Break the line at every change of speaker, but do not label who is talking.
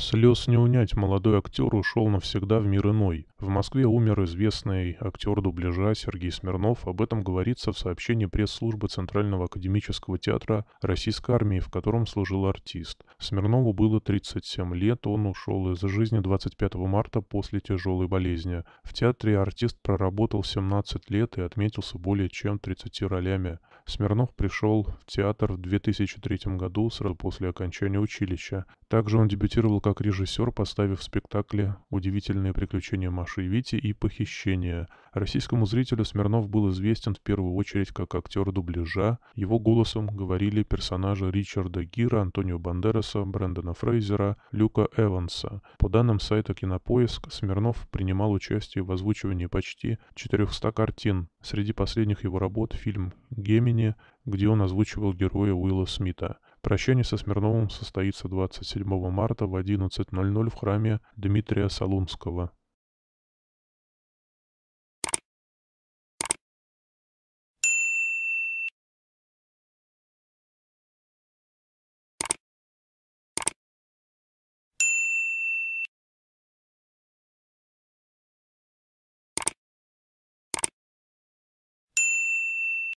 Слез не унять, молодой актер ушел навсегда в мир иной. В Москве умер известный актер дубляжа Сергей Смирнов. Об этом говорится в сообщении пресс-службы Центрального академического театра Российской армии, в котором служил артист. Смирнову было 37 лет, он ушел из жизни 25 марта после тяжелой болезни. В театре артист проработал 17 лет и отметился более чем 30 ролями. Смирнов пришел в театр в 2003 году, сразу после окончания училища. Также он дебютировал как режиссер, поставив в спектакле «Удивительные приключения Маши и Вити» и «Похищение». Российскому зрителю Смирнов был известен в первую очередь как актер дубляжа. Его голосом говорили персонажи Ричарда Гира, Антонио Бандераса, Брэндона Фрейзера, Люка Эванса. По данным сайта «Кинопоиск», Смирнов принимал участие в озвучивании почти 400 картин. Среди последних его работ фильм «Гемини» Лондоне, где он озвучивал героя Уилла Смита. Прощание со Смирновым состоится 27 марта в 11.00 в храме Дмитрия Солунского.